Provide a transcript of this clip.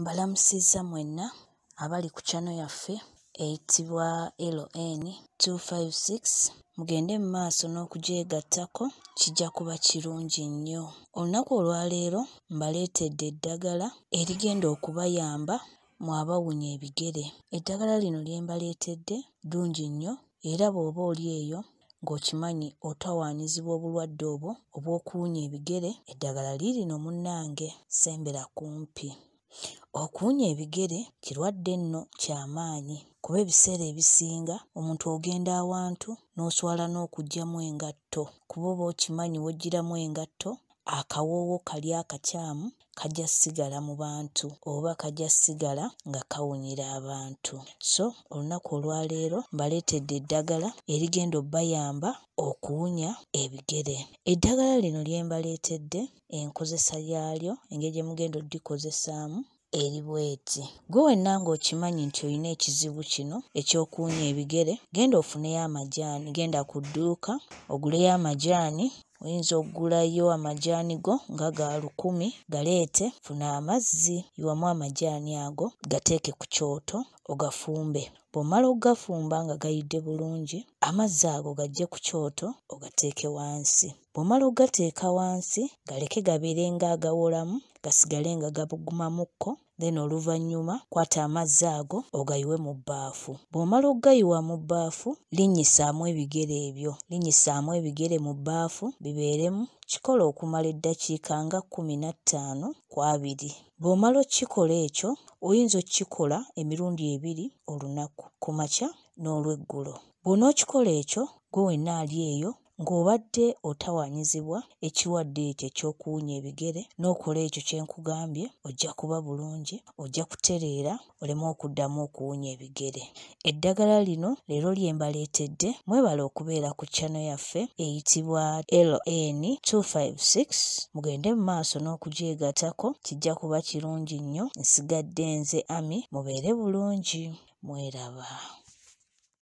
mbalamusizza mwenna abali ku kyano yaffe eyitibwa ln 256 mugende mu maaso n'okugyegattako kijja kuba kirungi nnyo olunaku olwaleero mbaleetedde eddagala erigenda okubayamba mwabawunya ebigere eddagala lino lye mbaleetedde ddungi nnyo era bw'oba oli eyo ng'okimanyi otawaanyizibwa obulwadde obwo obw'okuwunya ebigere eddagala liirino munnange sembera kumpi okuwunya ebigere kirwadde nno kyamaanyi kuba ebiseera ebisinga omuntu ogenda awantu n'oswala n'okugyamu engatto kuba oba okimanyi wogiramu engatto akawoowo kali akakyamu kajja sigala mu bantu oba kajja sigala nga kawunyira abantu so olunaku olwaleero mbaleetedde eddagala erigenda obbayamba okuwunya ebigere eddagala lino lye mbaleetedde enkozesa yaalyo engeri gye mugenda oddikozesaamu eri bweti gwe wenna ng'okimanyi nti olina ekizibu kino ekyokuwunya ebigere genda ofuneyo amajaani genda ku dduuka oguleyo amajaani Oyinza oggulayo amajaani go nga ga lukumi, galeete, funa amazzi, yiwamu amajaani ago, gateeke ku kyoto, ogafumbe. Bw'omala oggafumba nga gayidde bulungi, amazzi ago gajje ku kyoto, ogateeke wansi. Bw'omala oggateeka wansi, galeke gabeere ng'agawolamu, gasigale nga gabugumamukko, then oluvannyuma kwata amazzi ago ogayiwe mu bbaafu bw'omala okugayiwa mu bbaafu linyisaamu ebigere ebyo linyisaamu ebigere mu bbaafu bibeeremu kikola okumala eddakiika nga kkumi na ttaano ku abiri bw'omala okkikola ekyo oyinza okkikola emirundi ebiri olunaku ku makya n'olweggulo bw'onookikola ekyo gwe wenna ali eyo ng'obadde otawaanyizibwa ekirwadde ekyo ekyokuwunya ebigere n'okola ekyo kye nkugambye ojja kuba bulungi ojja kutereera oleme okuddamu okuwunya ebigere eddagala lino leero lye mbaleetedde mwebala okubeera ku channo yaffe eyitibwa ln 256 mugende mu maaso n'okugyegatako kijja kuba kirungi nnyo nsigadde nze ami mubeere bulungi mweraba